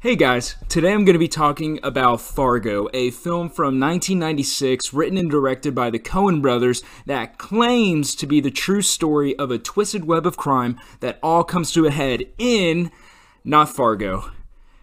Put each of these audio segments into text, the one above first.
Hey guys, today I'm going to be talking about Fargo, a film from 1996 written and directed by the Coen brothers that claims to be the true story of a twisted web of crime that all comes to a head in not Fargo.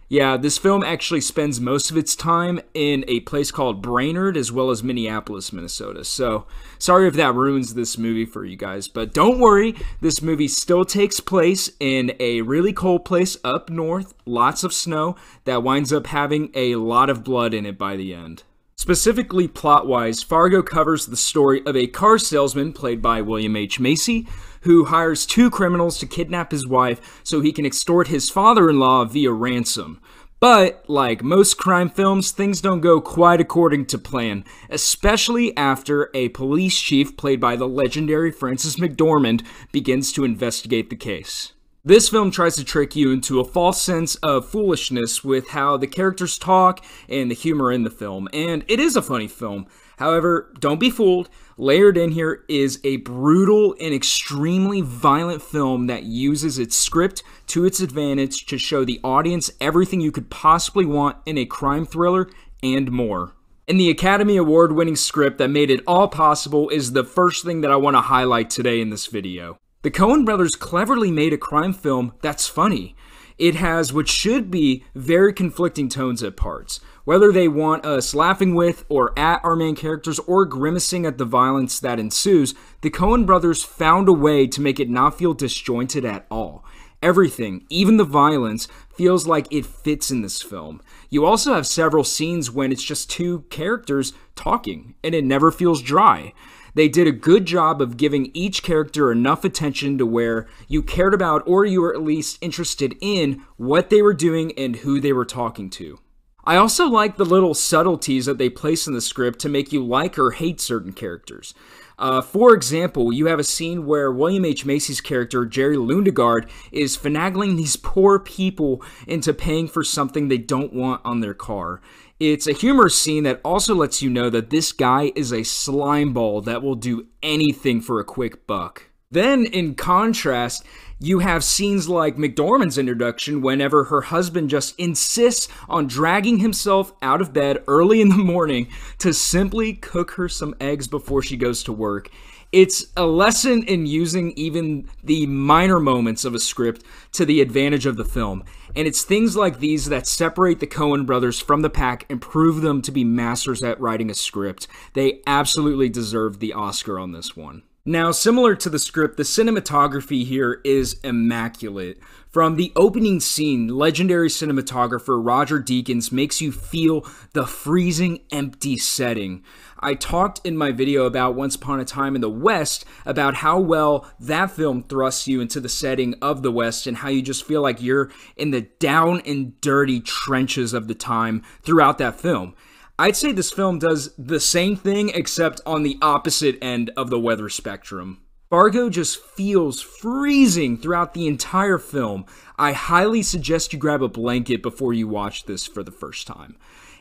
Yeah, this film actually spends most of its time in a place called Brainerd as well as Minneapolis, Minnesota. So, sorry if that ruins this movie for you guys, but don't worry, this movie still takes place in a really cold place up north, lots of snow that winds up having a lot of blood in it by the end. Specifically, plot wise, Fargo covers the story of a car salesman played by William H. Macy, who hires two criminals to kidnap his wife so he can extort his father in law via ransom. But, like most crime films, things don't go quite according to plan, especially after a police chief played by the legendary Francis McDormand begins to investigate the case. This film tries to trick you into a false sense of foolishness with how the characters talk and the humor in the film, and it is a funny film. However, don't be fooled. Layered in here is a brutal and extremely violent film that uses its script to its advantage to show the audience everything you could possibly want in a crime thriller and more. And the Academy Award winning script that made it all possible is the first thing that I want to highlight today in this video. The Coen brothers cleverly made a crime film that's funny. It has what should be very conflicting tones at parts. Whether they want us laughing with or at our main characters or grimacing at the violence that ensues, the Coen brothers found a way to make it not feel disjointed at all. Everything, even the violence, feels like it fits in this film. You also have several scenes when it's just two characters talking, and it never feels dry. They did a good job of giving each character enough attention to where you cared about or you were at least interested in what they were doing and who they were talking to. I also like the little subtleties that they place in the script to make you like or hate certain characters. Uh, for example, you have a scene where William H. Macy's character, Jerry Lundegaard, is finagling these poor people into paying for something they don't want on their car. It's a humor scene that also lets you know that this guy is a slimeball that will do anything for a quick buck. Then, in contrast, you have scenes like McDormand's introduction whenever her husband just insists on dragging himself out of bed early in the morning to simply cook her some eggs before she goes to work. It's a lesson in using even the minor moments of a script to the advantage of the film. And it's things like these that separate the Cohen brothers from the pack and prove them to be masters at writing a script. They absolutely deserve the Oscar on this one. Now, similar to the script, the cinematography here is immaculate. From the opening scene, legendary cinematographer Roger Deakins makes you feel the freezing, empty setting. I talked in my video about Once Upon a Time in the West about how well that film thrusts you into the setting of the West and how you just feel like you're in the down and dirty trenches of the time throughout that film. I'd say this film does the same thing except on the opposite end of the weather spectrum. Fargo just feels freezing throughout the entire film. I highly suggest you grab a blanket before you watch this for the first time.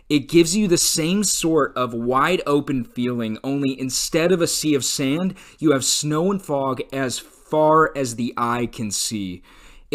It gives you the same sort of wide open feeling, only instead of a sea of sand, you have snow and fog as far as the eye can see.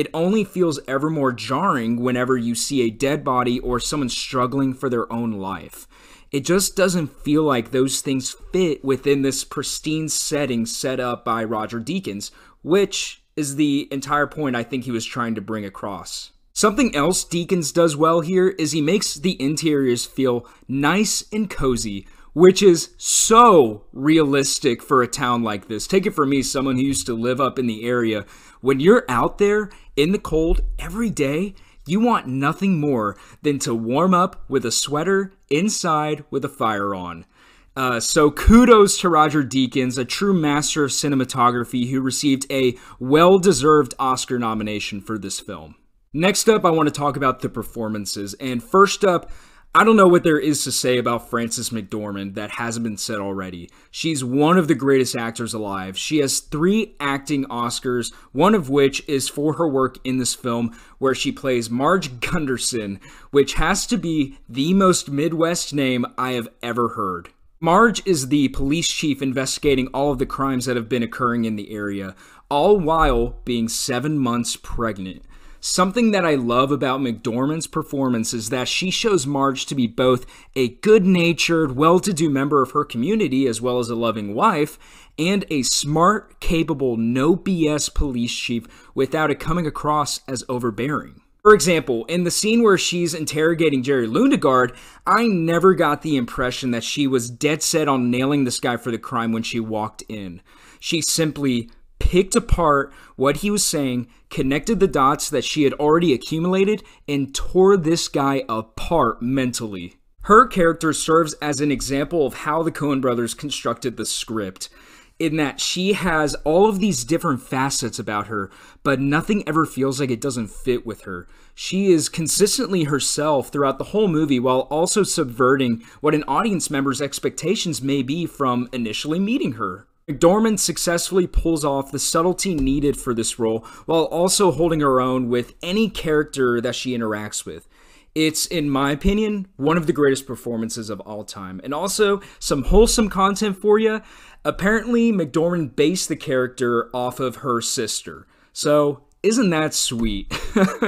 It only feels ever more jarring whenever you see a dead body or someone struggling for their own life. It just doesn't feel like those things fit within this pristine setting set up by Roger Deakins, which is the entire point I think he was trying to bring across. Something else Deakins does well here is he makes the interiors feel nice and cozy which is so realistic for a town like this. Take it from me, someone who used to live up in the area. When you're out there in the cold every day, you want nothing more than to warm up with a sweater inside with a fire on. Uh, so kudos to Roger Deakins, a true master of cinematography who received a well-deserved Oscar nomination for this film. Next up, I want to talk about the performances. And first up, I don't know what there is to say about Frances McDormand that hasn't been said already. She's one of the greatest actors alive. She has three acting Oscars, one of which is for her work in this film, where she plays Marge Gunderson, which has to be the most Midwest name I have ever heard. Marge is the police chief investigating all of the crimes that have been occurring in the area, all while being seven months pregnant. Something that I love about McDormand's performance is that she shows Marge to be both a good natured, well to do member of her community, as well as a loving wife, and a smart, capable, no BS police chief without it coming across as overbearing. For example, in the scene where she's interrogating Jerry Lundegaard, I never got the impression that she was dead set on nailing this guy for the crime when she walked in. She simply picked apart what he was saying, connected the dots that she had already accumulated, and tore this guy apart mentally. Her character serves as an example of how the Coen brothers constructed the script in that she has all of these different facets about her, but nothing ever feels like it doesn't fit with her. She is consistently herself throughout the whole movie while also subverting what an audience member's expectations may be from initially meeting her. McDormand successfully pulls off the subtlety needed for this role while also holding her own with any character that she interacts with. It's, in my opinion, one of the greatest performances of all time. And also, some wholesome content for you. Apparently, McDormand based the character off of her sister. So, isn't that sweet?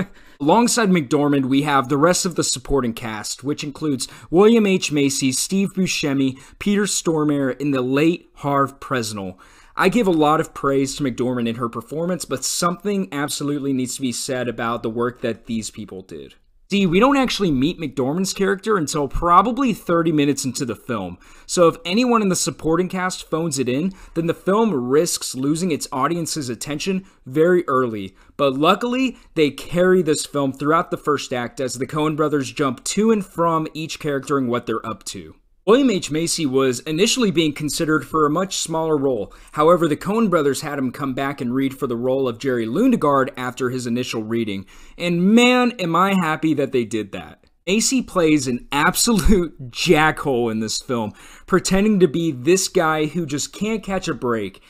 Alongside McDormand, we have the rest of the supporting cast, which includes William H. Macy, Steve Buscemi, Peter Stormare, and the late Harve Presnell. I give a lot of praise to McDormand in her performance, but something absolutely needs to be said about the work that these people did. D, we don't actually meet McDormand's character until probably 30 minutes into the film. So if anyone in the supporting cast phones it in, then the film risks losing its audience's attention very early. But luckily, they carry this film throughout the first act as the Coen brothers jump to and from each character and what they're up to. William H. Macy was initially being considered for a much smaller role. However, the Coen brothers had him come back and read for the role of Jerry Lundegaard after his initial reading, and man, am I happy that they did that. Macy plays an absolute jackhole in this film, pretending to be this guy who just can't catch a break.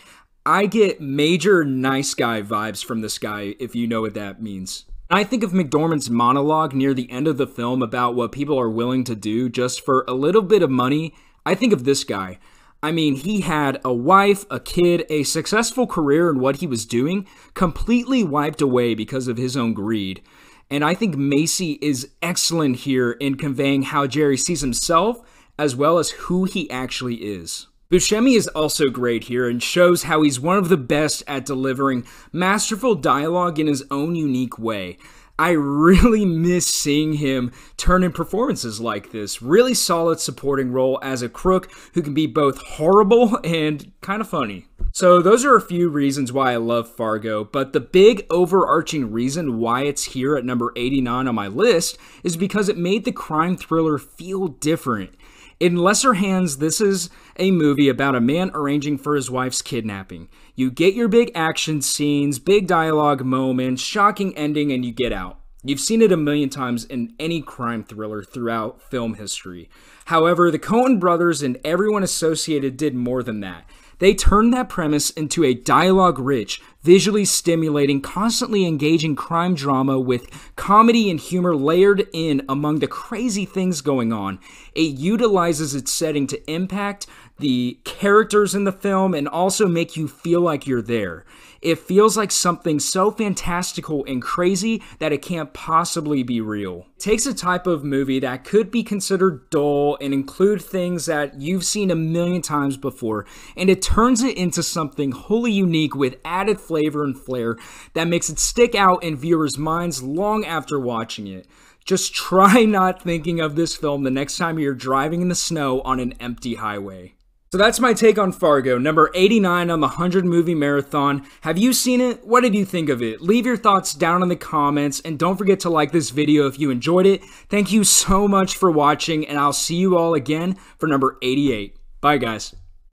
I get major nice guy vibes from this guy, if you know what that means. I think of McDormand's monologue near the end of the film about what people are willing to do just for a little bit of money. I think of this guy. I mean, he had a wife, a kid, a successful career in what he was doing, completely wiped away because of his own greed. And I think Macy is excellent here in conveying how Jerry sees himself as well as who he actually is. Buscemi is also great here and shows how he's one of the best at delivering masterful dialogue in his own unique way. I really miss seeing him turn in performances like this. Really solid supporting role as a crook who can be both horrible and kind of funny. So, those are a few reasons why I love Fargo, but the big overarching reason why it's here at number 89 on my list is because it made the crime thriller feel different. In lesser hands, this is a movie about a man arranging for his wife's kidnapping. You get your big action scenes, big dialogue moments, shocking ending, and you get out. You've seen it a million times in any crime thriller throughout film history. However, the Coen brothers and everyone associated did more than that. They turned that premise into a dialogue rich, visually stimulating, constantly engaging crime drama with comedy and humor layered in among the crazy things going on. It utilizes its setting to impact the characters in the film and also make you feel like you're there. It feels like something so fantastical and crazy that it can't possibly be real. It takes a type of movie that could be considered dull and include things that you've seen a million times before, and it turns it into something wholly unique with added flavor and flair that makes it stick out in viewers' minds long after watching it. Just try not thinking of this film the next time you're driving in the snow on an empty highway. So that's my take on Fargo, number 89 on the 100 movie marathon. Have you seen it? What did you think of it? Leave your thoughts down in the comments and don't forget to like this video if you enjoyed it. Thank you so much for watching and I'll see you all again for number 88. Bye guys.